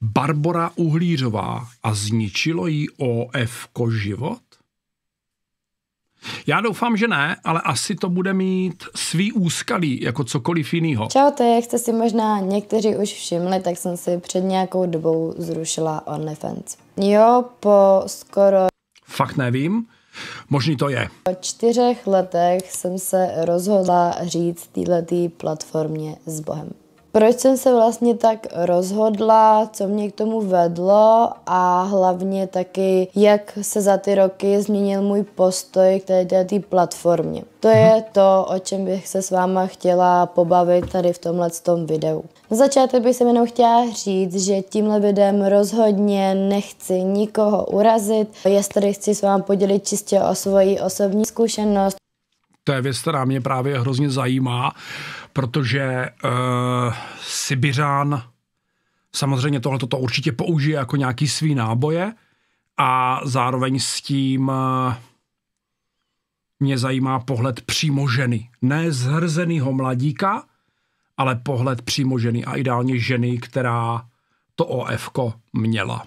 Barbora Uhlířová a zničilo jí OF život? Já doufám, že ne, ale asi to bude mít svý úskalí, jako cokoliv jiného. to jak jste si možná někteří už všimli, tak jsem si před nějakou dobou zrušila OnlyFans. Jo, po skoro... Fakt nevím. Možný to je. Po čtyřech letech jsem se rozhodla říct této platformě s Bohem proč jsem se vlastně tak rozhodla, co mě k tomu vedlo a hlavně taky, jak se za ty roky změnil můj postoj k té, té platformě. To je mhm. to, o čem bych se s váma chtěla pobavit tady v tomhle tom videu. Na začátek bych se jenom chtěla říct, že tímhle videem rozhodně nechci nikoho urazit. Jestli chci s vámi podělit čistě o svoji osobní zkušenost, to je věc, která mě právě hrozně zajímá, protože uh, eh, Sibiřán samozřejmě tohle to určitě použije jako nějaký svý náboje a zároveň s tím uh, mě zajímá pohled přímo ženy. Ne zhrzenýho mladíka, ale pohled přímo ženy a ideálně ženy, která to OFko měla.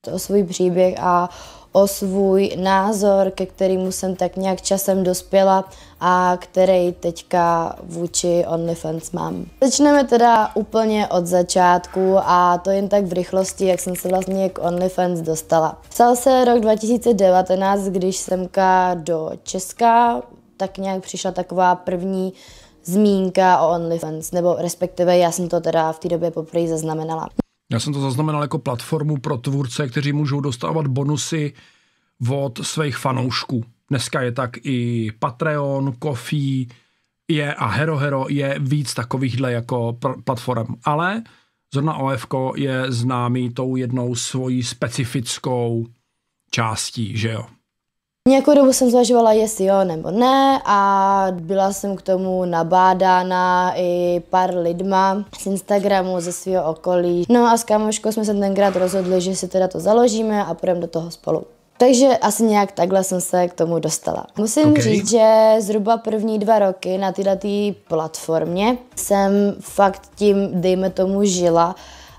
To svůj příběh a o svůj názor, ke kterému jsem tak nějak časem dospěla a který teďka vůči OnlyFans mám. Začneme teda úplně od začátku a to jen tak v rychlosti, jak jsem se vlastně k OnlyFans dostala. Psal se rok 2019, když jsem ka do Česka, tak nějak přišla taková první zmínka o OnlyFans, nebo respektive já jsem to teda v té době poprvé zaznamenala. Já jsem to zaznamenal jako platformu pro tvůrce, kteří můžou dostávat bonusy od svých fanoušků. Dneska je tak i Patreon, Kofi, je a Hero Hero je víc takovýchhle jako pr- platform. Ale zrovna OFK je známý tou jednou svojí specifickou částí, že jo. Nějakou dobu jsem zvažovala, jestli jo nebo ne a byla jsem k tomu nabádána i pár lidma z Instagramu, ze svého okolí. No a s kamoškou jsme se tenkrát rozhodli, že si teda to založíme a půjdeme do toho spolu. Takže asi nějak takhle jsem se k tomu dostala. Musím okay. říct, že zhruba první dva roky na této platformě jsem fakt tím, dejme tomu, žila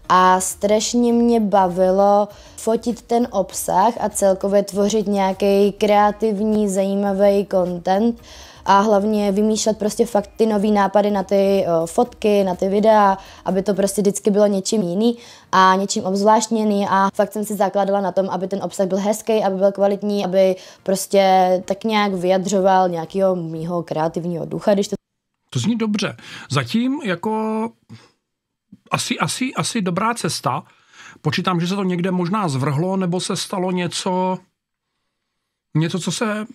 a strašně mě bavilo fotit ten obsah a celkově tvořit nějaký kreativní, zajímavý content a hlavně vymýšlet prostě fakt ty nový nápady na ty o, fotky, na ty videa, aby to prostě vždycky bylo něčím jiný a něčím obzvláštněný a fakt jsem si zakládala na tom, aby ten obsah byl hezký, aby byl kvalitní, aby prostě tak nějak vyjadřoval nějakého mýho kreativního ducha, když to to zní dobře. Zatím jako asi, asi, asi dobrá cesta. Počítám, že se to někde možná zvrhlo, nebo se stalo něco, něco, co se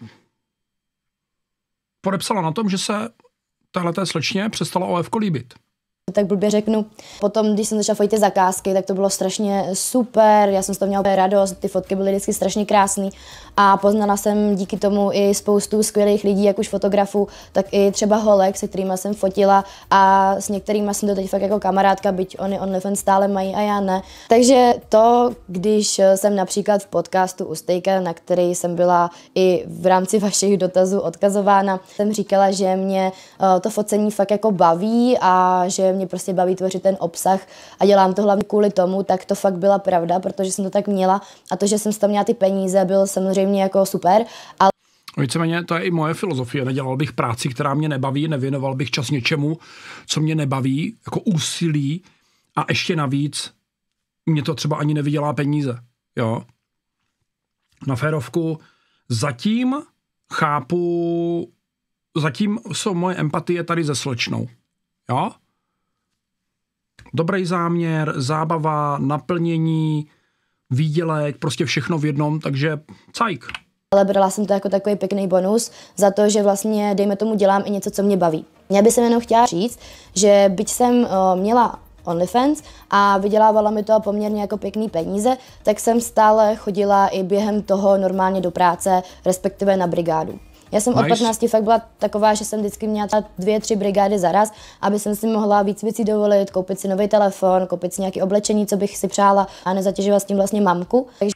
podepsalo na tom, že se téhleté slečně přestala OF líbit tak blbě řeknu. Potom, když jsem začala fotit ty zakázky, tak to bylo strašně super, já jsem z toho měla radost, ty fotky byly vždycky strašně krásné a poznala jsem díky tomu i spoustu skvělých lidí, jak už fotografů, tak i třeba holek, se kterými jsem fotila a s některými jsem to teď fakt jako kamarádka, byť oni OnlyFans stále mají a já ne. Takže to, když jsem například v podcastu u Stejka, na který jsem byla i v rámci vašich dotazů odkazována, jsem říkala, že mě eh, to focení fakt jako baví a že mě prostě baví tvořit ten obsah a dělám to hlavně kvůli tomu, tak to fakt byla pravda, protože jsem to tak měla a to, že jsem toho měla ty peníze, byl samozřejmě jako super, ale Víceméně to je i moje filozofie. Nedělal bych práci, která mě nebaví, nevěnoval bych čas něčemu, co mě nebaví, jako úsilí a ještě navíc mě to třeba ani nevydělá peníze. Jo? Na férovku zatím chápu, zatím jsou moje empatie tady ze slečnou. Jo? Dobrý záměr, zábava, naplnění, výdělek, prostě všechno v jednom, takže cajk. Ale brala jsem to jako takový pěkný bonus za to, že vlastně, dejme tomu, dělám i něco, co mě baví. Já bych se jenom chtěla říct, že byť jsem eh, měla OnlyFans a vydělávala mi to poměrně jako pěkný peníze, tak jsem stále chodila i během toho normálně do práce, respektive na brigádu. Já jsem Máš? od 15 fakt byla taková, že jsem vždycky měla ta dvě, tři brigády za raz, aby jsem si mohla víc věcí dovolit, koupit si nový telefon, koupit si nějaké oblečení, co bych si přála a nezatěžovat s tím vlastně mamku. Takže...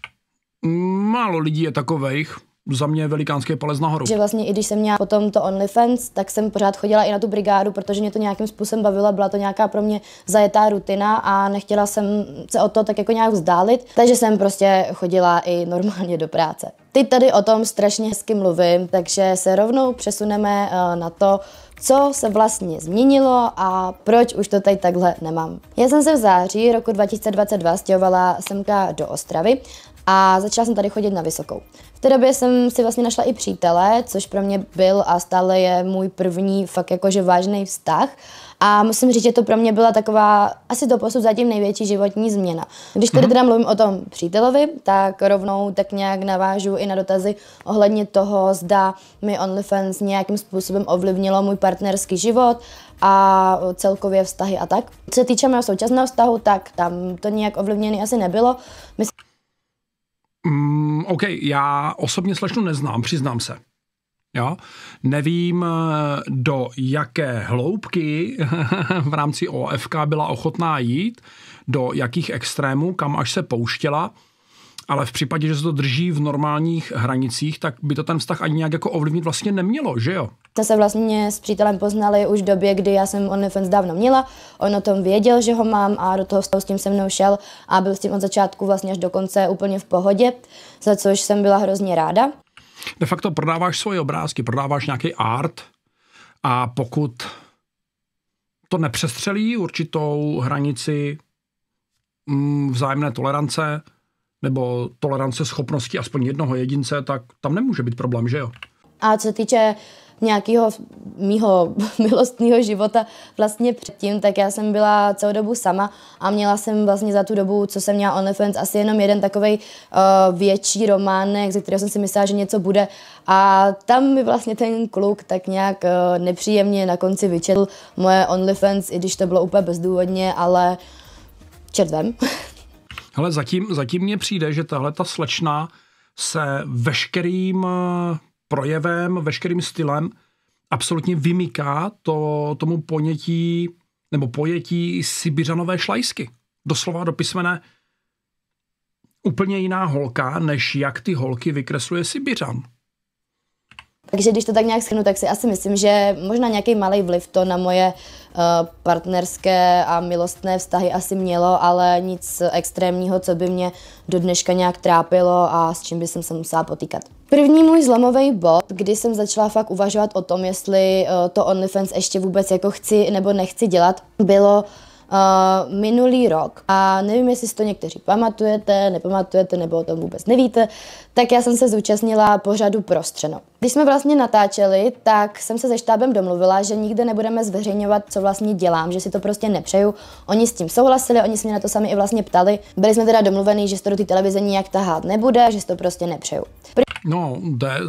Málo lidí je takových za mě velikánské palec nahoru. Že vlastně i když jsem měla potom to OnlyFans, tak jsem pořád chodila i na tu brigádu, protože mě to nějakým způsobem bavilo, byla to nějaká pro mě zajetá rutina a nechtěla jsem se o to tak jako nějak vzdálit, takže jsem prostě chodila i normálně do práce. Teď tady o tom strašně hezky mluvím, takže se rovnou přesuneme eh, na to, co se vlastně změnilo a proč už to tady takhle nemám. Já jsem se v září roku 2022 stěhovala semka do Ostravy a začala jsem tady chodit na vysokou. V té době jsem si vlastně našla i přítele, což pro mě byl a stále je můj první fakt jakože vážný vztah. A musím říct, že to pro mě byla taková asi do posud zatím největší životní změna. Když tedy mhm. teda mluvím o tom přítelovi, tak rovnou tak nějak navážu i na dotazy ohledně toho, zda mi OnlyFans nějakým způsobem ovlivnilo můj partnerský život a celkově vztahy a tak. Co se týče mého současného vztahu, tak tam to nějak ovlivněný asi nebylo. Myslím, Mm, OK, já osobně slečnu neznám, přiznám se. Jo? Nevím, eh, do jaké hloubky v rámci OFK byla ochotná jít, do jakých extrémů, kam až se pouštěla – ale v případě, že se to drží v normálních hranicích, tak by to ten vztah ani nějak jako ovlivnit vlastně nemělo, že jo? To se vlastně s přítelem poznali už v době, kdy já jsem OnlyFans dávno měla, on o tom věděl, že ho mám a do toho s tím se mnou šel a byl s tím od začátku vlastně až do konce úplně v pohodě, za což jsem byla hrozně ráda. De facto prodáváš svoje obrázky, prodáváš nějaký art a pokud to nepřestřelí určitou hranici mm, vzájemné tolerance, nebo tolerance schopnosti aspoň jednoho jedince, tak tam nemůže být problém, že jo? A co týče nějakého mýho milostného života vlastně předtím, tak já jsem byla celou dobu sama a měla jsem vlastně za tu dobu, co jsem měla OnlyFans, asi jenom jeden takový uh, eh, větší románek, ze kterého jsem si myslela, že něco bude a tam mi vlastně ten kluk tak nějak uh, nepříjemně na konci vyčetl moje OnlyFans, i když to bylo úplně bezdůvodně, ale vem. Ale zatím, zatím mně přijde, že tahle ta slečna se veškerým eh, projevem, veškerým stylem absolutně vymyká to, tomu ponětí nebo pojetí Sibiřanové šlajsky. Doslova do písmene úplně jiná holka, než jak ty holky vykresluje Sibiřan. Takže když to tak nějak schrnu, tak si asi myslím, že možná nějaký malý vliv to na moje eh, partnerské a milostné vztahy asi mělo, ale nic extrémního, co by mě do dneška nějak trápilo a s čím by jsem se musela potýkat. První můj zlomový bod, kdy jsem začala fakt uvažovat o tom, jestli eh, to OnlyFans ještě vůbec jako chci nebo nechci dělat, bylo uh, minulý rok. A nevím, jestli si to někteří pamatujete, nepamatujete nebo o tom vůbec nevíte, tak já jsem se zúčastnila pořadu Prostřeno. Když jsme vlastně natáčeli, tak jsem se se štábem domluvila, že nikde nebudeme zveřejňovat, co vlastně dělám, že si to prostě nepřeju. Oni s tím souhlasili, oni se mě na to sami i vlastně ptali. Byli jsme teda domluveni, že se to do té televize nijak tahát nebude, že si to prostě nepřeju. No, de,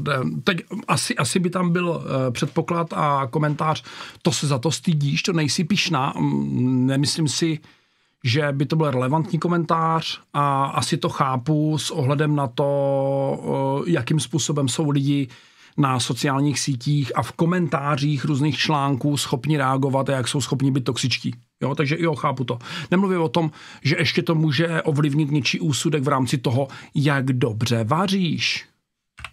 de, Teď asi, asi by tam byl eh, předpoklad a komentář, to se za to stydíš, to nejsi pišná. Mm, nemyslím si, že by to byl relevantní komentář a asi to chápu s ohledem na to, eh, jakým způsobem jsou lidi na sociálních sítích a v komentářích různých článků schopni reagovat a jak jsou schopni být toxičtí. Jo, takže jo, chápu to. Nemluvím o tom, že ještě to může ovlivnit něčí úsudek v rámci toho, jak dobře vaříš.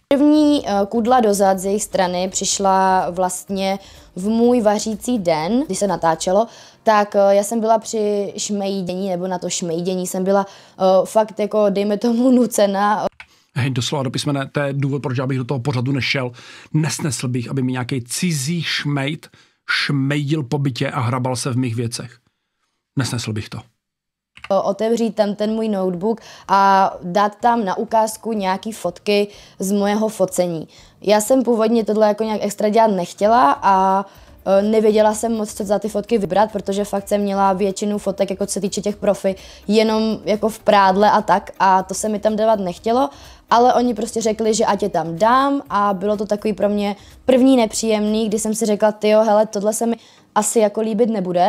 První eh, kudla dozad z jejich strany přišla vlastně v můj vařící den, kdy se natáčelo, tak eh, já jsem byla při šmejdění, nebo na to šmejdění jsem byla eh, fakt jako, dejme tomu, nucena hej, doslova do písmene, to je důvod, proč já bych do toho pořadu nešel. Nesnesl bych, aby mi nějaký cizí šmejt šmejdil po bytě a hrabal se v mých věcech. Nesnesl bych to otevřít tam ten můj notebook a dát tam na ukázku nějaký fotky z mojeho focení. Já jsem původně tohle jako nějak extra dělat nechtěla a e, nevěděla jsem moc, co za ty fotky vybrat, protože fakt jsem měla většinu fotek, jako co se týče těch profi, jenom jako v prádle a tak a to se mi tam dávat nechtělo ale oni prostě řekli, že ať je tam dám a bylo to takový pro mě první nepříjemný, kdy jsem si řekla, tyjo, hele, tohle se mi asi jako líbit nebude.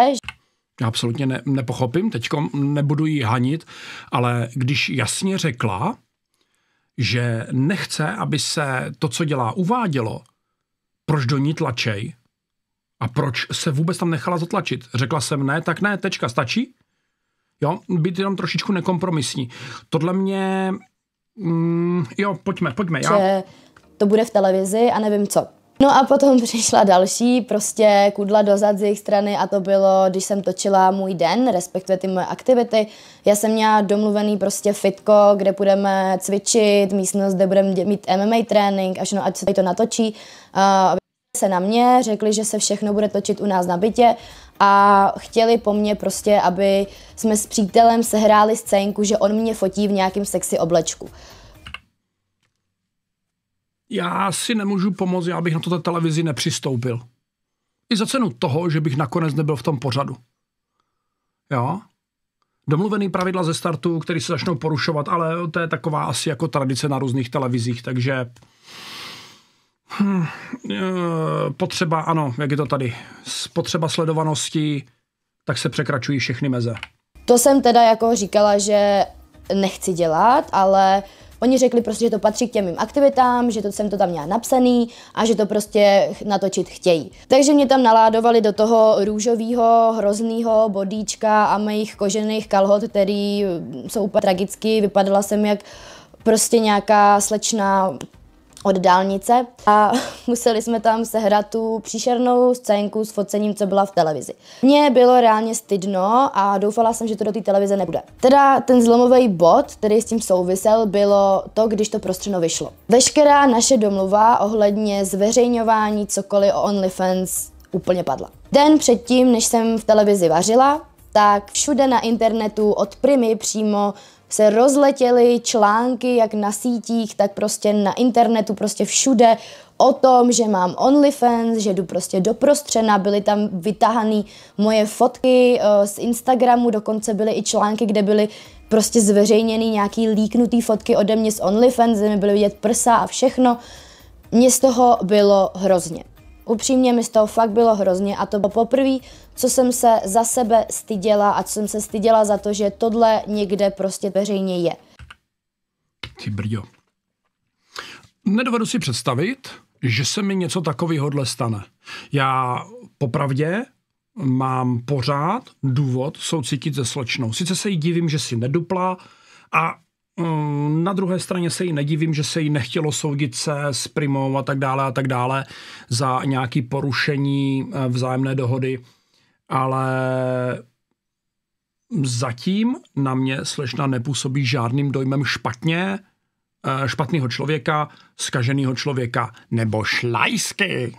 Já absolutně ne, nepochopím, teď nebudu jí hanit, ale když jasně řekla, že nechce, aby se to, co dělá, uvádělo, proč do ní tlačej a proč se vůbec tam nechala zatlačit. Řekla jsem ne, tak ne, tečka, stačí? Jo, být jenom trošičku nekompromisní. Tohle mě Mm, jo, pojďme, pojďme. Já... to bude v televizi a nevím co. No a potom přišla další, prostě kudla dozad z jejich strany a to bylo, když jsem točila můj den, respektive ty moje aktivity. Já jsem měla domluvený prostě fitko, kde budeme cvičit, místnost, kde budeme mít MMA trénink a no, ať se to natočí. Uh, se na mě, řekli, že se všechno bude točit u nás na bytě a chtěli po mně prostě, aby jsme s přítelem sehráli scénku, že on mě fotí v nějakém sexy oblečku. Já si nemůžu pomoct, já bych na to té televizi nepřistoupil. I za cenu toho, že bych nakonec nebyl v tom pořadu. Jo? Domluvený pravidla ze startu, které se začnou porušovat, ale to je taková asi jako tradice na různých televizích, takže Hmm, potřeba, ano, jak je to tady, potřeba sledovanosti, tak se překračují všechny meze. To jsem teda jako říkala, že nechci dělat, ale oni řekli prostě, že to patří k těm mým aktivitám, že to jsem to tam měla napsaný a že to prostě natočit chtějí. Takže mě tam naládovali do toho růžového, hroznýho bodíčka a mých kožených kalhot, který jsou úplně tragický. Vypadala jsem jak prostě nějaká slečna od dálnice a museli jsme tam sehrat tu příšernou scénku s focením, co byla v televizi. Mně bylo reálně stydno a doufala jsem, že to do té televize nebude. Teda ten zlomový bod, který s tím souvisel, bylo to, když to prostřeno vyšlo. Veškerá naše domluva ohledně zveřejňování cokoliv o OnlyFans úplně padla. Den předtím, než jsem v televizi vařila, tak všude na internetu od primy přímo se rozletěly články jak na sítích, tak prostě na internetu, prostě všude o tom, že mám OnlyFans, že jdu prostě do prostřena, byly tam vytahané moje fotky eh, z Instagramu, dokonce byly i články, kde byly prostě zveřejněny nějaký líknutý fotky ode mě z OnlyFans, kde mi byly vidět prsa a všechno. Mně z toho bylo hrozně. Upřímně mi z toho fakt bylo hrozně a to bylo poprvé, co jsem se za sebe styděla a co jsem se styděla za to, že tohle někde prostě veřejně je. Ty brďo. Nedovedu si představit, že se mi něco takového stane. Já popravdě mám pořád důvod soucítit se slečnou. Sice se jí divím, že si nedupla a Mm, na druhé straně se jí nedivím, že se jí nechtělo soudit se s Primou a tak dále a tak dále za nějaké porušení eh, vzájemné dohody, ale zatím na mě slešna nepůsobí žádným dojmem špatně, eh, špatného člověka, skaženého člověka nebo šlajsky.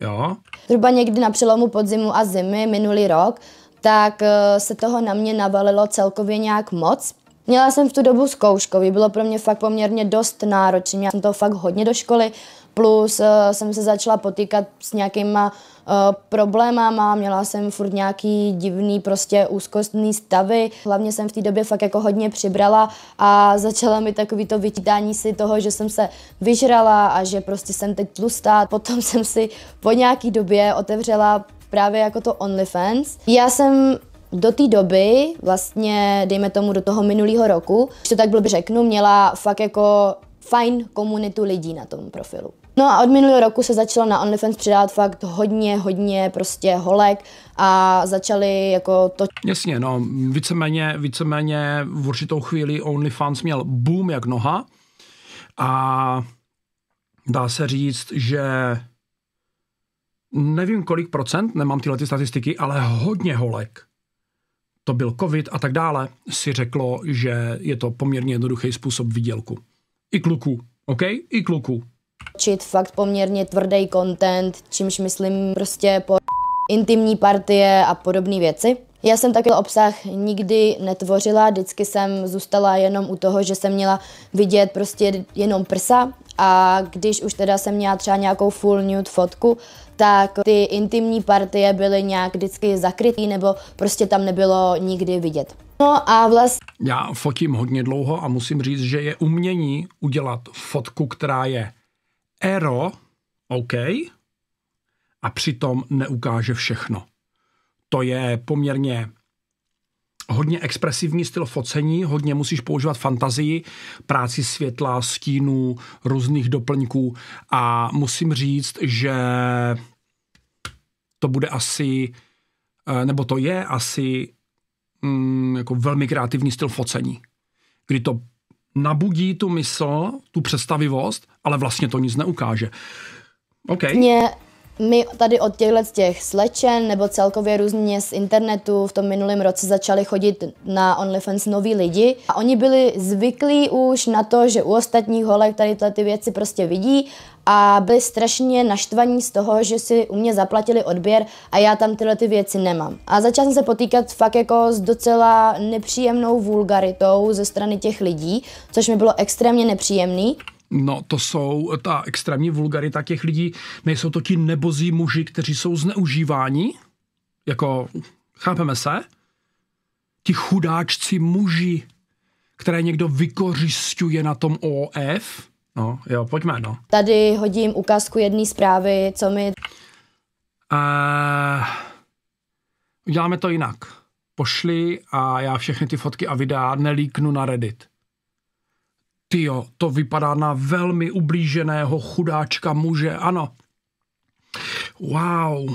Jo? Zhruba někdy na přelomu podzimu a zimy minulý rok, tak eh, se toho na mě navalilo celkově nějak moc, Měla jsem v tu dobu zkouškový, bylo pro mě fakt poměrně dost náročné. Měla jsem to fakt hodně do školy, plus uh, jsem se začala potýkat s nějakýma uh, problémama, měla jsem furt nějaký divný prostě úzkostný stavy. Hlavně jsem v té době fakt jako hodně přibrala a začala mi takový to vytítání si toho, že jsem se vyžrala a že prostě jsem teď tlustá. Potom jsem si po nějaký době otevřela právě jako to OnlyFans. Já jsem do té doby, vlastně, dejme tomu do toho minulého roku, když to tak blbě řeknu, měla fakt jako fajn komunitu lidí na tom profilu. No a od minulého roku se začalo na OnlyFans přidávat fakt hodně, hodně prostě holek a začali jako to... Jasně, no, víceméně, víceméně v určitou chvíli OnlyFans měl boom jak noha a dá se říct, že nevím kolik procent, nemám tyhle ty statistiky, ale hodně holek to byl covid a tak dále, si řeklo, že je to poměrně jednoduchý způsob výdělku. I kluku, OK? I kluku. Čit fakt poměrně tvrdý content, čímž myslím prostě po intimní partie a podobné věci. Já jsem takový obsah nikdy netvořila, vždycky jsem zůstala jenom u toho, že jsem měla vidět prostě jenom prsa a když už teda jsem měla třeba nějakou full nude fotku, tak ty intimní partie byly nějak vždycky zakrytý nebo prostě tam nebylo nikdy vidět. No a vlastně... Já fotím hodně dlouho a musím říct, že je umění udělat fotku, která je ero, OK, a přitom neukáže všechno. To je poměrně hodně expresivní styl focení, hodně musíš používat fantazii, práci světla, stínů, různých doplňků a musím říct, že to bude asi, eh, nebo to je asi mm, jako velmi kreativní styl focení, kdy to nabudí tu mysl, tu představivost, ale vlastně to nic neukáže. Okay. Mě my tady od těchto těch slečen nebo celkově různě z internetu v tom minulém roce začali chodit na OnlyFans noví lidi a oni byli zvyklí už na to, že u ostatních holek tady ty věci prostě vidí a byli strašně naštvaní z toho, že si u mě zaplatili odběr a já tam tyhle ty věci nemám. A začal jsem se potýkat fakt jako s docela nepříjemnou vulgaritou ze strany těch lidí, což mi bylo extrémně nepříjemný. No, to jsou ta extrémní vulgarita těch lidí. Nejsou to ti nebozí muži, kteří jsou zneužíváni? Jako, chápeme se? Ti chudáčci muži, které někdo vykořišťuje na tom OF? No, jo, pojďme, no. Tady hodím ukázku jedné zprávy, co mi... Uh, uděláme to jinak. Pošli a já všechny ty fotky a videa nelíknu na Reddit tyjo, to vypadá na velmi ublíženého chudáčka muže, ano. Wow,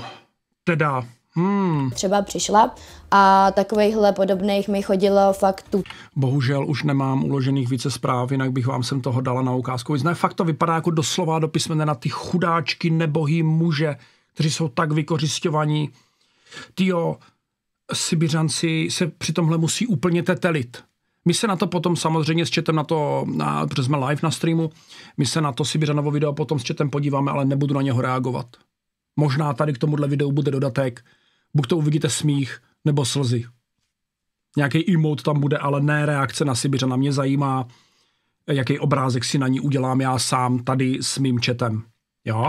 teda, hmm. Třeba přišla a takovýchhle podobných mi chodilo fakt tu. Bohužel už nemám uložených více zpráv, jinak bych vám sem toho dala na ukázku. Ne, fakt to vypadá jako doslova do písmene na ty chudáčky nebohý muže, kteří jsou tak vykořišťovaní. Tyjo, Sibiřanci se při tomhle musí úplně tetelit. My se na to potom samozřejmě s četem na to, na, protože jsme live na streamu, my se na to Sibiřanovo video potom s četem podíváme, ale nebudu na něho reagovat. Možná tady k tomuhle videu bude dodatek, buď to uvidíte smích, nebo slzy. Nějaký emote tam bude, ale ne reakce na Sibiřana. Mě zajímá, jaký obrázek si na ní udělám já sám tady s mým četem jo.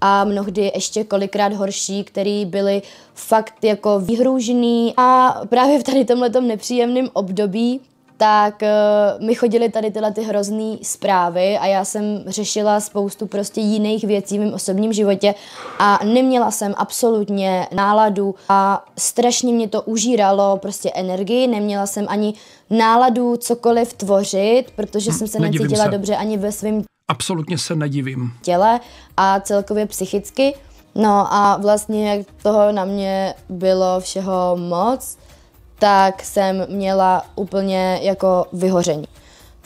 a mnohdy ještě kolikrát horší, který byly fakt jako výhružný a právě v tady tomhletom nepříjemném období tak uh, mi chodily tady tyhle ty hrozné zprávy a já jsem řešila spoustu prostě jiných věcí v mém osobním životě a neměla jsem absolutně náladu a strašně mě to užíralo prostě energii, neměla jsem ani náladu cokoliv tvořit, protože jsem se necítila se. dobře ani ve svém Absolutně se nedivím. těle a celkově psychicky. No a vlastně jak toho na mě bylo všeho moc, tak jsem měla úplně jako vyhoření.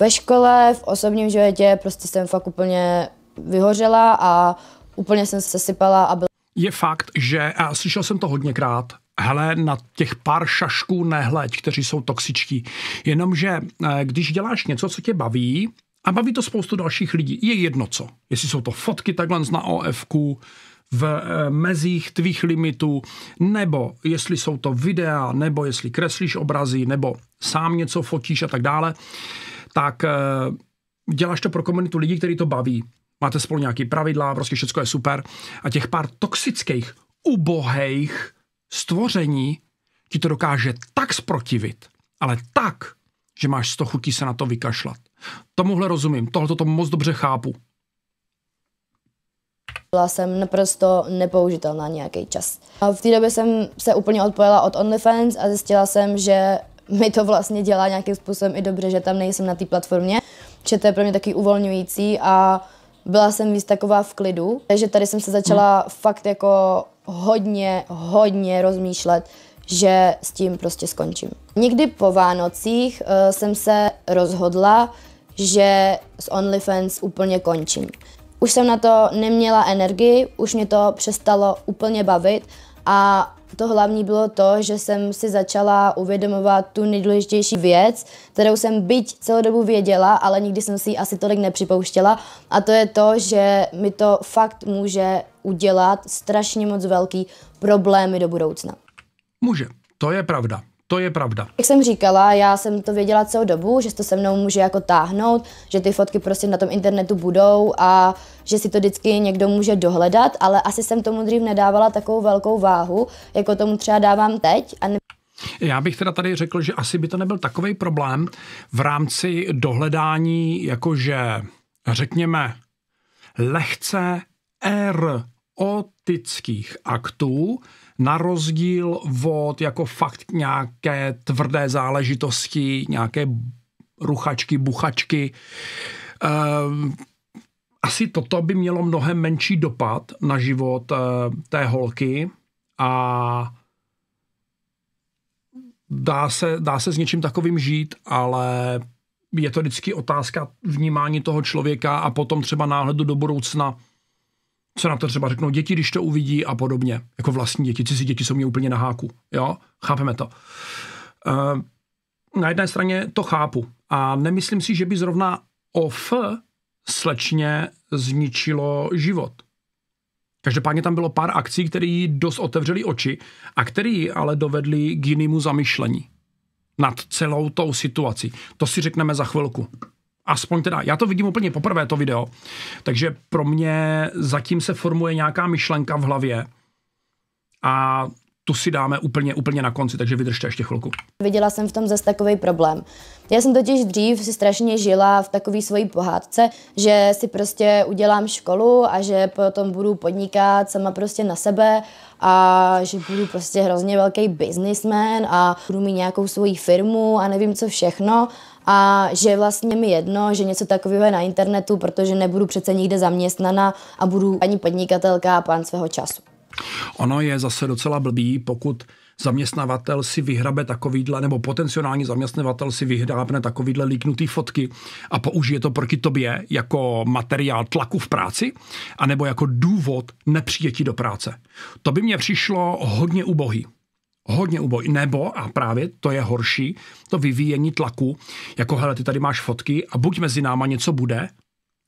Ve škole, v osobním životě prostě jsem fakt úplně vyhořela a úplně jsem se sypala a byla. Je fakt, že, a slyšel jsem to hodněkrát, hele, na těch pár šašků nehleď, kteří jsou toxičtí. Jenomže eh, když děláš něco, co tě baví, a baví to spoustu dalších lidí, je jedno co. Jestli jsou to fotky takhle na OFku, v eh, mezích tvých limitů, nebo jestli jsou to videa, nebo jestli kreslíš obrazy, nebo sám něco fotíš a tak dále, tak eh, děláš to pro komunitu lidí, který to baví. Máte spolu nějaký pravidla, prostě všechno je super. A těch pár toxických, ubohých stvoření ti to dokáže tak sprotivit, ale tak, že máš sto chutí se na to vykašlat. Tomuhle rozumím, tohle to moc dobře chápu. Byla jsem naprosto nepoužitelná nějaký čas. A v té době jsem se úplně odpojila od OnlyFans a zjistila jsem, že mi to vlastně dělá nějakým způsobem i dobře, že tam nejsem na té platformě, že to je pro mě taky uvolňující a byla jsem víc taková v klidu, takže tady jsem se začala hmm. fakt jako hodně, hodně rozmýšlet, že s tím prostě skončím. Někdy po Vánocích uh, jsem se rozhodla, že s OnlyFans úplně končím. Už jsem na to neměla energii, už mě to přestalo úplně bavit a to hlavní bylo to, že jsem si začala uvědomovat tu nejdůležitější věc, kterou jsem byť celou dobu věděla, ale nikdy jsem si ji asi tolik nepřipouštěla. A to je to, že mi to fakt může udělat strašně moc velký problémy do budoucna. Může, to je pravda. To je pravda. Jak jsem říkala, já jsem to věděla celou dobu, že to se mnou může jako táhnout, že ty fotky prostě na tom internetu budou a že si to vždycky někdo může dohledat, ale asi jsem tomu dřív nedávala takovou velkou váhu, jako tomu třeba dávám teď. A ne... Já bych teda tady řekl, že asi by to nebyl takový problém v rámci dohledání, jakože řekněme lehce R otických aktů, na rozdíl od jako fakt nějaké tvrdé záležitosti, nějaké ruchačky, buchačky. Ehm, asi toto by mělo mnohem menší dopad na život e, té holky a dá se, dá se s něčím takovým žít, ale je to vždycky otázka vnímání toho člověka a potom třeba náhledu do budoucna – co na to třeba řeknou děti, když to uvidí a podobně. Jako vlastní děti, cizí děti jsou mě úplně na háku. Jo, chápeme to. Eh, na jedné straně to chápu a nemyslím si, že by zrovna OF slečně zničilo život. Každopádně tam bylo pár akcí, které jí dost otevřeli oči a které ale dovedly k jinému zamyšlení nad celou tou situací. To si řekneme za chvilku. Aspoň teda, já to vidím úplně poprvé, to video. Takže pro mě zatím se formuje nějaká myšlenka v hlavě a tu si dáme úplně, úplně na konci, takže vydržte ještě chvilku. Viděla jsem v tom zase takový problém. Já jsem totiž dřív si strašně žila v takové svojí pohádce, že si prostě udělám školu a že potom budu podnikat sama prostě na sebe a že budu prostě hrozně velký businessman a budu mít nějakou svoji firmu a nevím co všechno a že vlastně mi jedno, že něco takového je na internetu, protože nebudu přece nikde zaměstnaná a budu ani podnikatelka a pán svého času. Ono je zase docela blbý, pokud zaměstnavatel si vyhrabe takovýhle, nebo potenciální zaměstnavatel si vyhrábne takovýhle líknutý fotky a použije to proti tobě jako materiál tlaku v práci, anebo jako důvod nepřijetí do práce. To by mě přišlo hodně ubohý hodně uboj. Nebo, a právě to je horší, to vyvíjení tlaku, jako hele, ty tady máš fotky a buď mezi náma něco bude,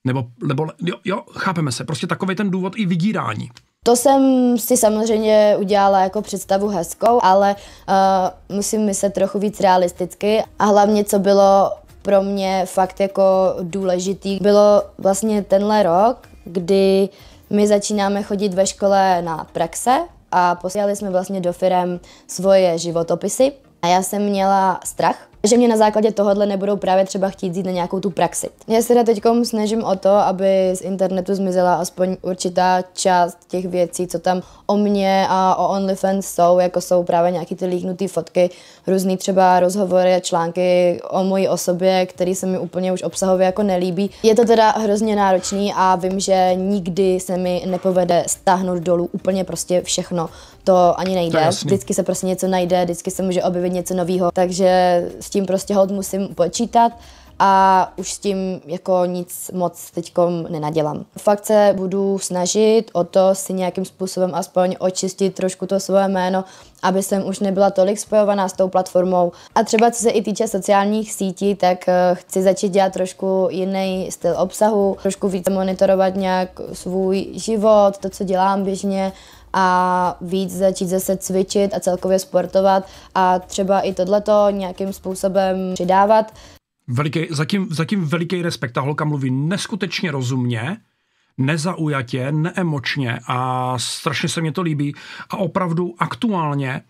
nebo, nebo jo, jo, chápeme se, prostě takový ten důvod i vydírání. To jsem si samozřejmě udělala jako představu hezkou, ale uh, musím myslet trochu víc realisticky a hlavně, co bylo pro mě fakt jako důležitý, bylo vlastně tenhle rok, kdy my začínáme chodit ve škole na praxe, a posílali jsme vlastně do firem svoje životopisy. A já jsem měla strach, že mě na základě tohohle nebudou právě třeba chtít jít na nějakou tu praxi. Já se teď snažím o to, aby z internetu zmizela aspoň určitá část těch věcí, co tam o mě a o OnlyFans jsou, jako jsou právě nějaký ty líknuté fotky, různý třeba rozhovory a články o mojí osobě, který se mi úplně už obsahově jako nelíbí. Je to teda hrozně náročný a vím, že nikdy se mi nepovede stáhnout dolů úplně prostě všechno. To ani nejde. To vždycky se prostě něco najde, vždycky se může objevit něco nového, takže s tím prostě hod musím počítat a už s tím jako nic moc teďkom nenadělám. Fakt se budu snažit o to si nějakým způsobem aspoň očistit trošku to svoje jméno, aby jsem už nebyla tolik spojovaná s tou platformou. A třeba co se i týče sociálních sítí, tak eh, chci začít dělat trošku jiný styl obsahu, trošku více monitorovat nějak svůj život, to, co dělám běžně a víc začít zase cvičit a celkově sportovat a třeba i tohleto nějakým způsobem přidávat. Veliký, zatím, zatím veliký respekt. Ta holka mluví neskutečně rozumně, nezaujatě, neemočně a strašně se mě to líbí. A opravdu aktuálně,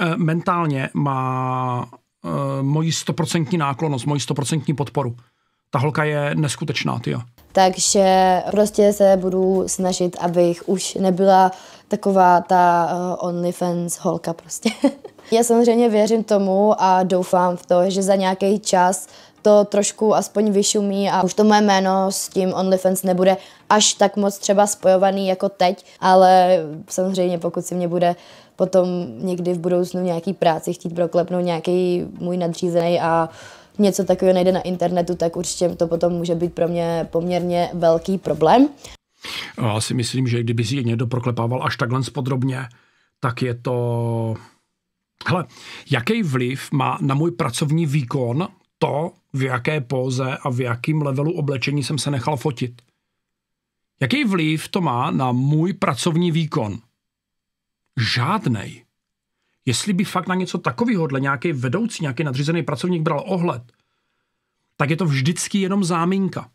eh, mentálně má eh, moji stoprocentní náklonost, moji stoprocentní podporu ta holka je neskutečná, ty jo. takže prostě se budu snažit, abych už nebyla taková ta eh, OnlyFans holka prostě. Já samozřejmě věřím tomu a doufám v to, že za nějaký čas to trošku aspoň vyšumí a už to moje jméno s tím OnlyFans nebude až tak moc třeba spojovaný jako teď, ale samozřejmě pokud si mě bude potom někdy v budoucnu nějaký práci chtít proklepnout nějaký můj nadřízený a něco takového nejde na internetu, tak určitě to potom může být pro mě poměrně velký problém. Já si myslím, že kdyby si někdo proklepával až takhle podrobně, tak je to... Hele, jaký vliv má na můj pracovní výkon to, v jaké póze a v jakém levelu oblečení jsem se nechal fotit? Jaký vliv to má na můj pracovní výkon? Žádnej jestli by fakt na něco takového nějaký vedoucí, nějaký nadřízený pracovník bral ohled, tak je to vždycky jenom záminka.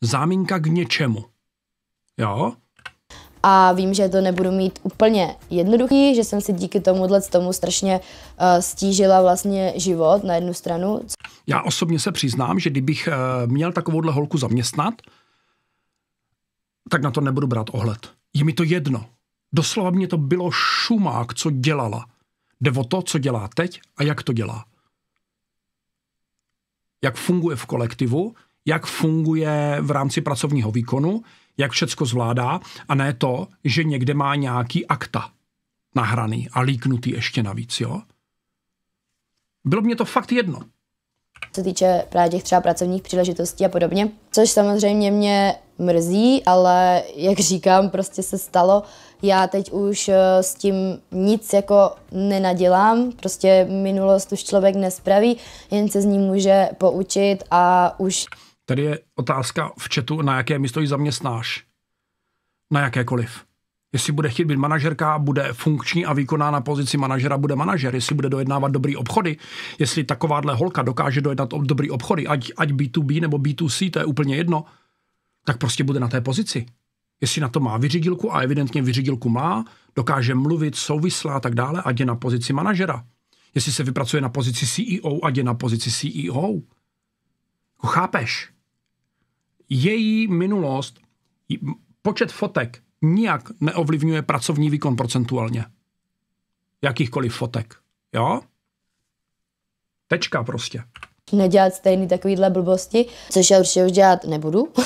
Záminka k něčemu. Jo? A vím, že to nebudu mít úplně jednoduchý, že jsem si díky tomuhle tomu strašně uh, stížila vlastně život na jednu stranu. Já osobně se přiznám, že kdybych uh, měl takovouhle holku zaměstnat, tak na to nebudu brát ohled. Je mi to jedno. Doslova mě to bylo šumák, co dělala. Jde o to, co dělá teď a jak to dělá. Jak funguje v kolektivu, jak funguje v rámci pracovního výkonu, jak všecko zvládá a ne to, že někde má nějaký akta nahraný a líknutý ještě navíc, jo? Bylo mě to fakt jedno. Co týče právě těch třeba pracovních příležitostí a podobně, což samozřejmě mě mrzí, ale jak říkám, prostě se stalo, já teď už eh, s tím nic jako nenadělám, prostě minulost už člověk nespraví, jen se z ní může poučit a už... Tady je otázka v chatu, na jaké místo ji zaměstnáš? Na jakékoliv. Jestli bude chtít být manažerka, bude funkční a výkonná na pozici manažera, bude manažer. Jestli bude dojednávat dobrý obchody, jestli takováhle holka dokáže dojednat dobrý obchody, ať, ať B2B nebo B2C, to je úplně jedno, tak prostě bude na té pozici jestli na to má vyřídilku a evidentně vyřídilku má, dokáže mluvit, souvislá a tak dále, ať je na pozici manažera. Jestli se vypracuje na pozici CEO, ať je na pozici CEO. Jako chápeš? Její minulost, počet fotek nijak neovlivňuje pracovní výkon procentuálně. Jakýchkoliv fotek. Jo? Tečka prostě. Nedělat stejný takovýhle blbosti, což já určitě už dělat nebudu.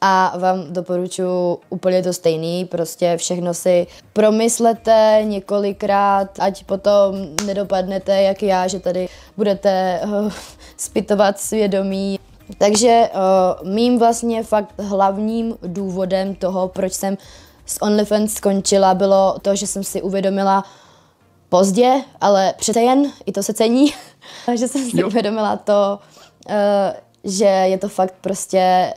a vám doporučuji úplně to stejný, prostě všechno si promyslete několikrát, ať potom nedopadnete jak já, že tady budete uh, spytovat svědomí. Takže uh, mým vlastně fakt hlavním důvodem toho, proč jsem s OnlyFans skončila, bylo to, že jsem si uvědomila pozdě, ale přece jen, i to se cení, že jsem si jo. uvědomila to, uh, že je to fakt prostě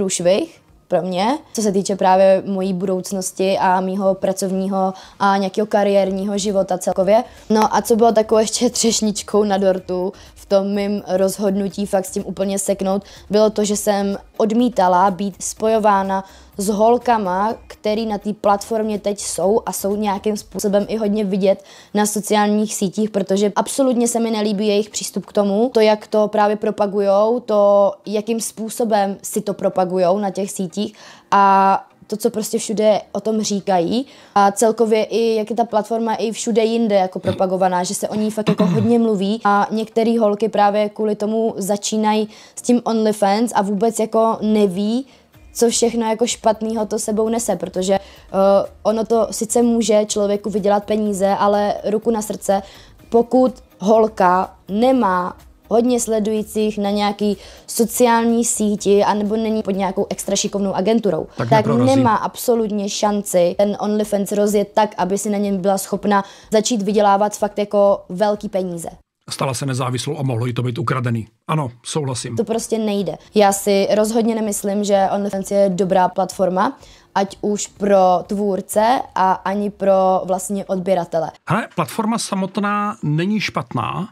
průšvih pro mě, co se týče právě mojí budoucnosti a mýho pracovního a nějakého kariérního života celkově. No a co bylo takovou ještě třešničkou na dortu v tom mým rozhodnutí fakt s tím úplně seknout, bylo to, že jsem odmítala být spojována s holkama, který na té platformě teď jsou a jsou nějakým způsobem i hodně vidět na sociálních sítích, protože absolutně se mi nelíbí jejich přístup k tomu, to, jak to právě propagujou, to, jakým způsobem si to propagujou na těch sítích a to, co prostě všude o tom říkají a celkově i, jak je ta platforma i všude jinde jako propagovaná, že se o ní fakt jako hodně mluví a některé holky právě kvůli tomu začínají s tím OnlyFans a vůbec jako neví, co všechno jako špatného to sebou nese, protože uh, ono to sice může člověku vydělat peníze, ale ruku na srdce, pokud holka nemá hodně sledujících na nějaký sociální síti anebo není pod nějakou extra šikovnou agenturou, tak, tak nemá absolutně šanci ten OnlyFans rozjet tak, aby si na něm byla schopna začít vydělávat fakt jako velký peníze stala se nezávislou a mohlo jí to být ukradený. Ano, souhlasím. To prostě nejde. Já si rozhodně nemyslím, že OnlyFans je dobrá platforma, ať už pro tvůrce a ani pro vlastně odběratele. Hele, platforma samotná není špatná,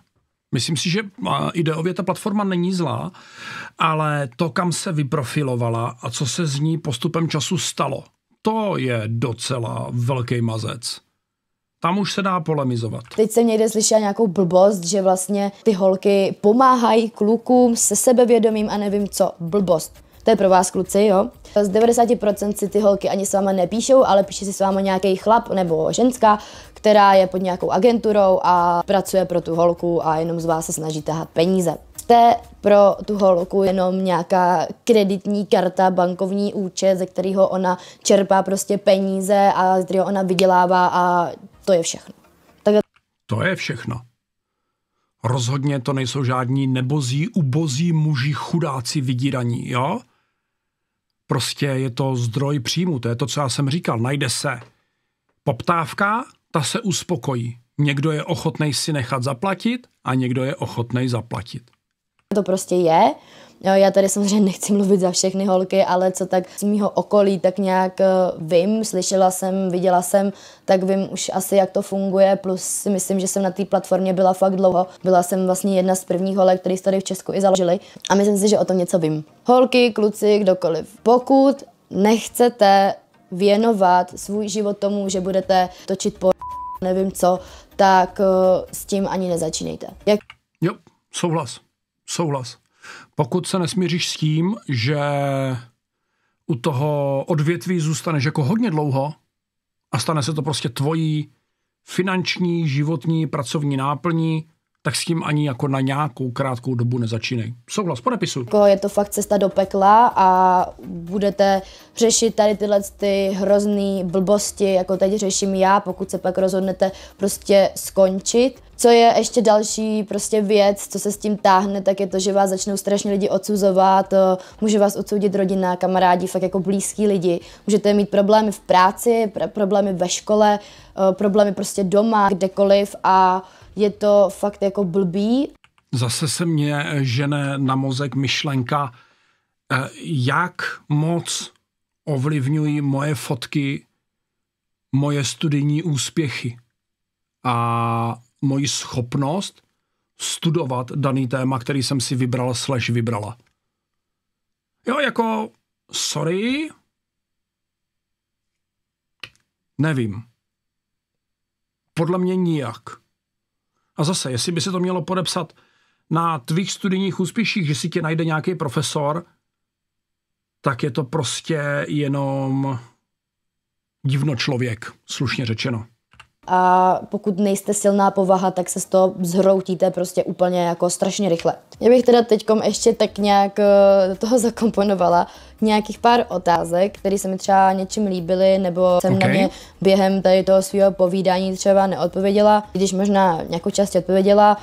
Myslím si, že ideově ta platforma není zlá, ale to, kam se vyprofilovala a co se z ní postupem času stalo, to je docela velký mazec tam už se dá polemizovat. Teď jsem někde slyšela nějakou blbost, že vlastně ty holky pomáhají klukům se sebevědomím a nevím co, blbost. To je pro vás kluci, jo? Z 90% si ty holky ani s váma nepíšou, ale píše si s váma nějaký chlap nebo ženská, která je pod nějakou agenturou a pracuje pro tu holku a jenom z vás se snaží tahat peníze. Jste pro tu holku jenom nějaká kreditní karta, bankovní účet, ze kterého ona čerpá prostě peníze a z kterého ona vydělává a to je všechno. Tak... To je všechno. Rozhodně to nejsou žádní nebozí, ubozí muži, chudáci, vydíraní, jo? Prostě je to zdroj příjmu, to je to, co já jsem říkal. Najde se poptávka, ta se uspokojí. Někdo je ochotný si nechat zaplatit a někdo je ochotný zaplatit. To prostě je. Já tady samozřejmě nechci mluvit za všechny holky, ale co tak z mýho okolí, tak nějak eh, vím, slyšela jsem, viděla jsem, tak vím už asi, jak to funguje, plus si myslím, že jsem na té platformě byla fakt dlouho. Byla jsem vlastně jedna z prvních holek, který tady v Česku i založili a myslím si, že o tom něco vím. Holky, kluci, kdokoliv. Pokud nechcete věnovat svůj život tomu, že budete točit po nevím co, tak eh, s tím ani nezačínejte. Jak... Jo, souhlas. Souhlas pokud se nesmíříš s tím, že u toho odvětví zůstaneš jako hodně dlouho a stane se to prostě tvojí finanční, životní, pracovní náplní, tak s tím ani jako na nějakou krátkou dobu nezačínej. Souhlas, podepisu. Jako je to fakt cesta do pekla a budete řešit tady tyhle ty hrozné blbosti, jako teď řeším já, pokud se pak rozhodnete prostě skončit. Co je ještě další prostě věc, co se s tím táhne, tak je to, že vás začnou strašně lidi odsuzovat, může vás odsoudit rodina, kamarádi, fakt jako blízký lidi. Můžete mít problémy v práci, pr- problémy ve škole, eh, problémy prostě doma, kdekoliv a je to fakt jako blbý. Zase se mě žene na mozek myšlenka, eh, jak moc ovlivňují moje fotky moje studijní úspěchy a moji schopnost studovat daný téma, který jsem si vybral slež vybrala. Jo, jako, sorry, nevím. Podle mě nijak. A zase, jestli by se to mělo podepsat na tvých studijních úspěších, že si tě najde nějaký profesor, tak je to prostě jenom divno člověk, slušně řečeno. A pokud nejste silná povaha, tak se z toho zhroutíte prostě úplně jako strašně rychle. Já bych teda teďkom ještě tak nějak eh, do toho zakomponovala, nějakých pár otázek, které se mi třeba něčím líbily, nebo jsem okay. na ně během tady toho svého povídání třeba neodpověděla, když možná nějakou část odpověděla.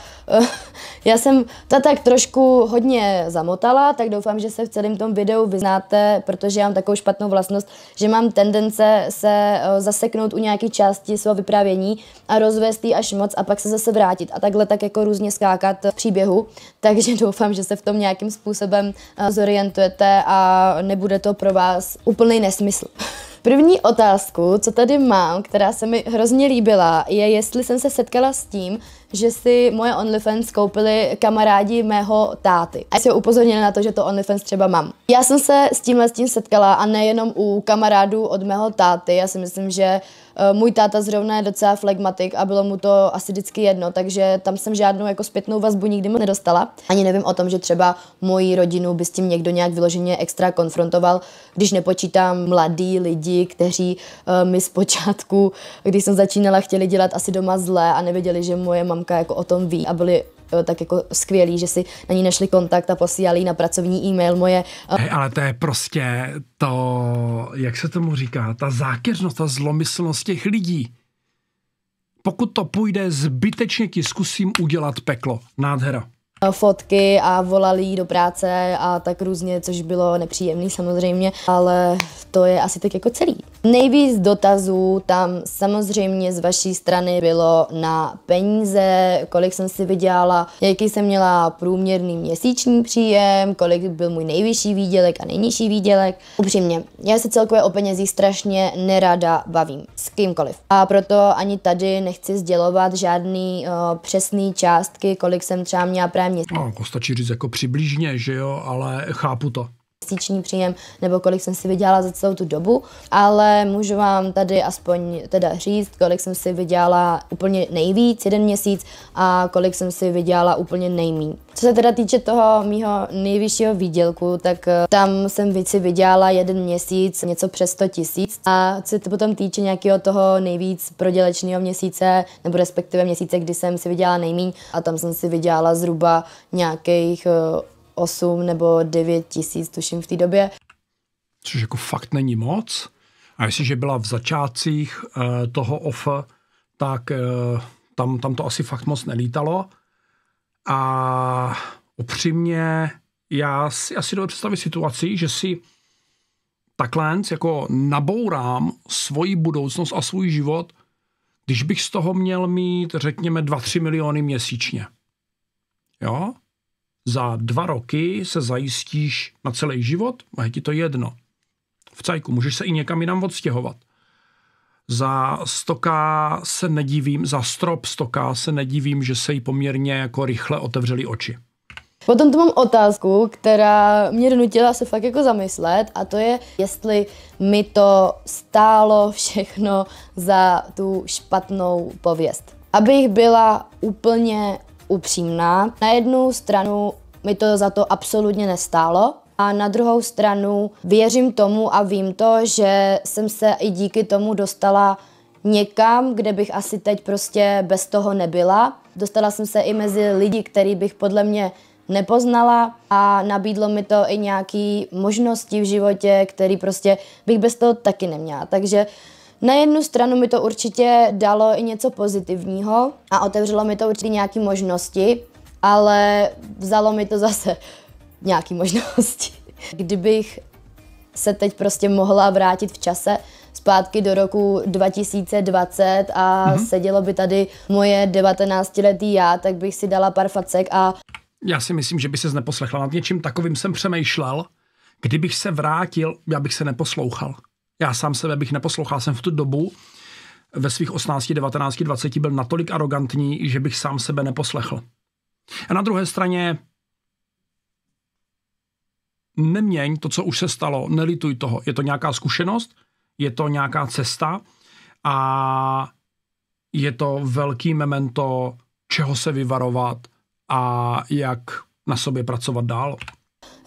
Já jsem ta tak trošku hodně zamotala, tak doufám, že se v celém tom videu vyznáte, protože já mám takovou špatnou vlastnost, že mám tendence se eh, zaseknout u nějaké části svého vyprávění a rozvést ji až moc a pak se zase vrátit a takhle tak jako různě skákat v příběhu, takže doufám, že se v tom nějakým způsobem eh, zorientujete a nebude to pro vás úplný nesmysl. První otázku, co tady mám, která se mi hrozně líbila, je, jestli jsem se setkala s tím, že si moje OnlyFans koupili kamarádi mého táty. A si ho upozornili na to, že to OnlyFans třeba mám. Já jsem se s tímhle s tím setkala a nejenom u kamarádů od mého táty. Já si myslím, že uh, Eh, můj táta zrovna je docela flegmatik a bylo mu to asi vždycky jedno, takže tam jsem žádnou jako zpětnou vazbu nikdy moc nedostala. Ani nevím o tom, že třeba moji rodinu by s tím někdo nějak vyloženě extra konfrontoval, když nepočítám mladí lidi, kteří eh, mi zpočátku, když jsem začínala, chtěli dělat asi doma zlé a nevěděli, že moje mamka jako o tom ví a byli Eh, tak jako skvělý, že si na ní našli kontakt a posílali na pracovní e-mail moje. Eh, hey, ale to je prostě to, jak se tomu říká, ta zákeřnost, ta zlomyslnost těch lidí. Pokud to půjde, zbytečně ti zkusím udělat peklo. Nádhera eh, fotky a volali do práce a tak různě, což bylo nepříjemné samozřejmě, ale to je asi tak jako celý. Nejvíc dotazů tam samozřejmě z vaší strany bylo na peníze, kolik jsem si vydělala, jaký jsem měla průměrný měsíční příjem, kolik byl můj nejvyšší výdělek a nejnižší výdělek. Upřímně, já se celkově o penězích strašně nerada bavím s kýmkoliv. A proto ani tady nechci sdělovat žádný uh, přesný částky, kolik jsem třeba měla právě. No, jako stačí říct jako přibližně, že jo, ale chápu to měsíční příjem nebo kolik jsem si vydělala za celou tu dobu, ale můžu vám tady aspoň teda říct, kolik jsem si vydělala úplně nejvíc, jeden měsíc a kolik jsem si vydělala úplně nejmíň. Co se teda týče toho mýho nejvyššího výdělku, tak eh, tam jsem si vydělala jeden měsíc něco přes 100 tisíc a co se to potom týče nějakého toho nejvíc prodělečného měsíce, nebo respektive měsíce, kdy jsem si vydělala nejmíň a tam jsem si vydělala zhruba nějakých eh, 8 nebo 9 tisíc, tuším v té době. Což jako fakt není moc. A jestliže byla v začátcích eh, toho OF, tak eh, tam, tam to asi fakt moc nelítalo. A upřímně, já si asi dovedu představit situaci, že si takhle jako nabourám svoji budoucnost a svůj život, když bych z toho měl mít, řekněme, 2-3 miliony měsíčně. Jo? za dva roky se zajistíš na celý život a je ti to jedno. V cajku můžeš se i někam jinam odstěhovat. Za stoká se nedivím, za strop stoká se nedivím, že se jí poměrně jako rychle otevřeli oči. Potom tu mám otázku, která mě donutila se fakt jako zamyslet a to je, jestli mi to stálo všechno za tu špatnou pověst. Abych byla úplně upřímná. Na jednu stranu mi to za to absolutně nestálo, a na druhou stranu věřím tomu a vím to, že jsem se i díky tomu dostala někam, kde bych asi teď prostě bez toho nebyla. Dostala jsem se i mezi lidi, který bych podle mě nepoznala a nabídlo mi to i nějaké možnosti v životě, které prostě bych bez toho taky neměla. Takže na jednu stranu mi to určitě dalo i něco pozitivního a otevřelo mi to určitě nějaké možnosti, ale vzalo mi to zase nějaké možnosti. Kdybych se teď prostě mohla vrátit v čase zpátky do roku 2020 a mm-hmm. sedělo by tady moje 19-letý já, tak bych si dala pár facek a... Já si myslím, že by se neposlechla. Nad něčím takovým jsem přemýšlel. Kdybych se vrátil, já bych se neposlouchal. Já sám sebe bych neposlouchal, jsem v tu dobu ve svých 18, 19, 20 byl natolik arrogantní, že bych sám sebe neposlechl. A na druhé straně neměň to, co už se stalo, nelituj toho. Je to nějaká zkušenost, je to nějaká cesta a je to velký memento, čeho se vyvarovat a jak na sobě pracovat dál.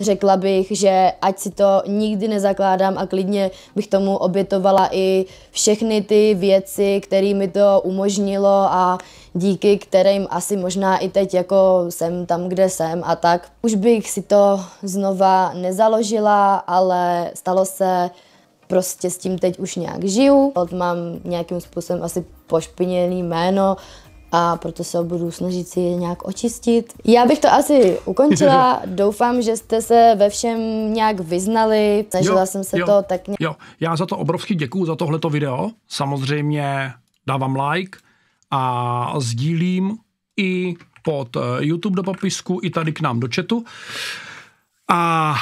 Řekla bych, že ať si to nikdy nezakládám a klidně bych tomu obětovala i všechny ty věci, které mi to umožnilo a díky kterým asi možná i teď jako jsem tam, kde jsem a tak. Už bych si to znova nezaložila, ale stalo se, prostě s tím teď už nějak žiju. Mám nějakým způsobem asi pošpiněný jméno, a proto se ho budu snažit si je nějak očistit. Já bych to asi ukončila. Doufám, že jste se ve všem nějak vyznali. Snažila jo, jsem se jo, to tak nějak... Jo, já za to obrovský děkuju za tohleto video. Samozřejmě dávám like a sdílím i pod eh, YouTube do popisku, i tady k nám do chatu. A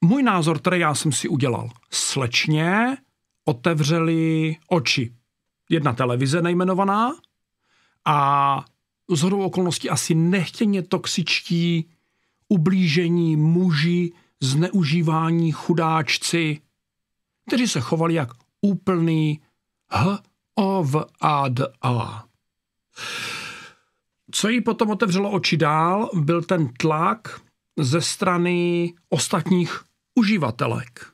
můj názor, který já jsem si udělal. Slečně otevřeli oči. Jedna televize nejmenovaná, a z hodou okolností asi nechtěně toxičtí ublížení muži, zneužívání chudáčci, kteří se chovali jak úplný h o v a d a. Co jí potom otevřelo oči dál, byl ten tlak ze strany ostatních uživatelek.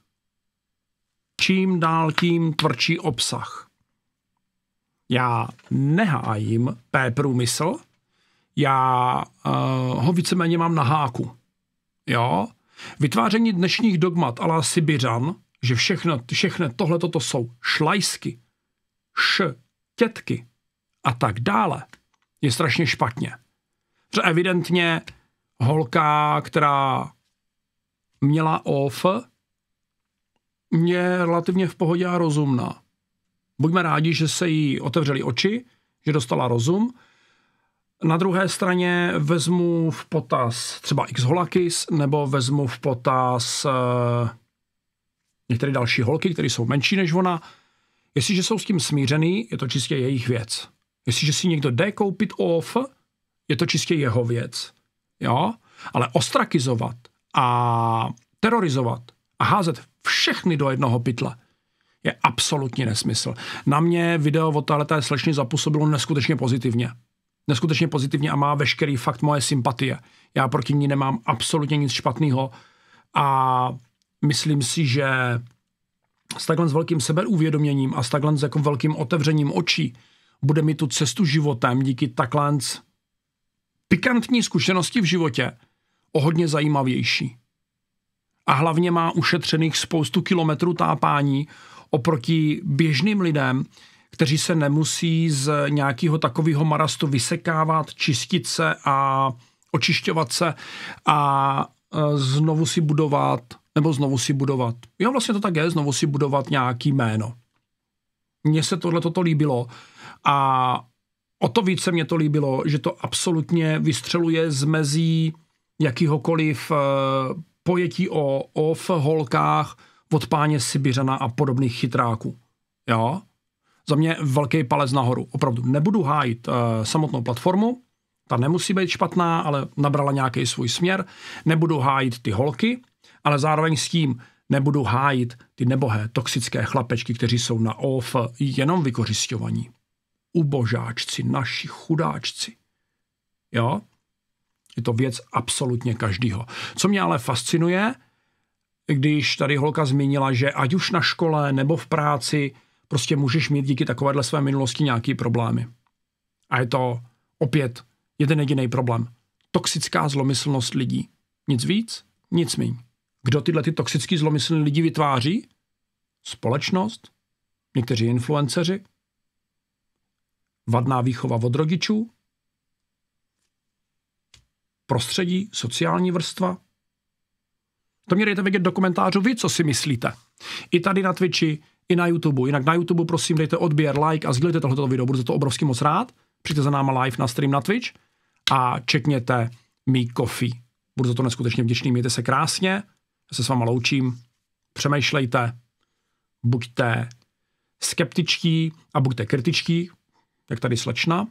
Čím dál tím tvrdší obsah. Já nehájím P průmysl, já uh, ho víceméně mám na háku. Jo? Vytváření dnešních dogmat ala Sibiřan, že všechno, všechno tohle toto jsou šlajsky, š, tětky a tak dále, je strašně špatně. Protože evidentně holka, která měla off, je relativně v pohodě a rozumná. Buďme rádi, že se jí otevřeli oči, že dostala rozum. Na druhé straně vezmu v potaz třeba X Holakis, nebo vezmu v potaz e, některé další holky, které jsou menší než ona. Jestliže jsou s tím smířený, je to čistě jejich věc. Jestliže si někdo jde koupit off, je to čistě jeho věc. Jo? Ale ostrakizovat a terorizovat a házet všechny do jednoho pytle – je absolutní nesmysl. Na mě video o této slečně zapůsobilo neskutečně pozitivně. Neskutečně pozitivně a má veškerý fakt moje sympatie. Já proti ní nemám absolutně nic špatného a myslím si, že s takhle s velkým sebeuvědoměním a s takhle s jako velkým otevřením očí bude mi tu cestu životem díky takhle pikantní zkušenosti v životě o hodně zajímavější. A hlavně má ušetřených spoustu kilometrů tápání oproti běžným lidem, kteří se nemusí z nějakého takového marastu vysekávat, čistit se a očišťovat se a e, znovu si budovat, nebo znovu si budovat. Jo, vlastně to tak je, znovu si budovat nějaký jméno. Mně se tohle toto líbilo a o to více mě to líbilo, že to absolutně vystřeluje z mezí jakýhokoliv e, pojetí o off holkách, od páně Sibiřana a podobných chytráků. Jo? Za mě velký palec nahoru. Opravdu nebudu hájit e, samotnou platformu, ta nemusí být špatná, ale nabrala nějaký svůj směr. Nebudu hájit ty holky, ale zároveň s tím nebudu hájit ty nebohé toxické chlapečky, kteří jsou na off jenom vykořišťovaní. Ubožáčci, naši chudáčci. Jo? Je to věc absolutně každýho. Co mě ale fascinuje, když tady holka zmínila, že ať už na škole nebo v práci, prostě můžeš mít díky takovéhle své minulosti nějaký problémy. A je to opět jeden jediný problém. Toxická zlomyslnost lidí. Nic víc, nic míň. Kdo tyhle ty toxický zlomyslný lidi vytváří? Společnost, někteří influenceři, vadná výchova od rodičů, prostředí, sociální vrstva, to mě dejte vědět dokumentářů vy, co si myslíte. I tady na Twitchi, i na YouTube. Jinak na YouTube prosím dejte odběr, like a sdílejte tohleto video, budu za to obrovský moc rád. Přijďte za náma live na stream na Twitch a čekněte mi coffee. Budu za to neskutečně vděčný, mějte se krásně, já se s váma loučím, přemýšlejte, buďte skeptičtí a buďte kritičtí, jak tady slečna,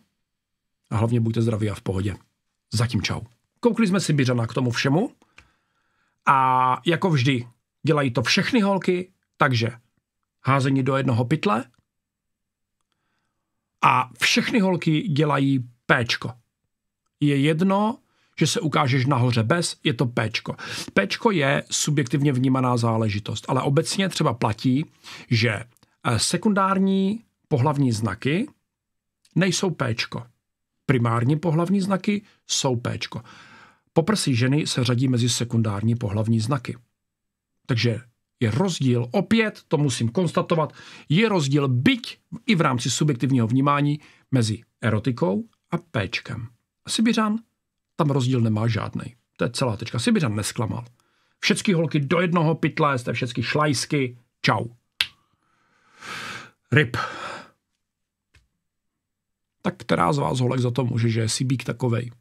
a hlavně buďte zdraví a v pohodě. Zatím čau. Koukli jsme si Biřana k tomu všemu, a jako vždy, dělají to všechny holky, takže házení do jednoho pytle a všechny holky dělají péčko. Je jedno, že se ukážeš nahoře bez, je to péčko. Péčko je subjektivně vnímaná záležitost, ale obecně třeba platí, že eh, sekundární pohlavní znaky nejsou péčko. Primární pohlavní znaky jsou péčko. Poprsí ženy se řadí mezi sekundární pohlavní znaky. Takže je rozdíl, opět to musím konstatovat, je rozdíl byť i v rámci subjektivního vnímání mezi erotikou a péčkem. A Sibiřan tam rozdíl nemá žádný. To je celá tečka. Sibiřan nesklamal. Všechny holky do jednoho pytle, jste všechny šlajsky, čau. Ryb. Tak která z vás holek za to může, že je Sibík takovej?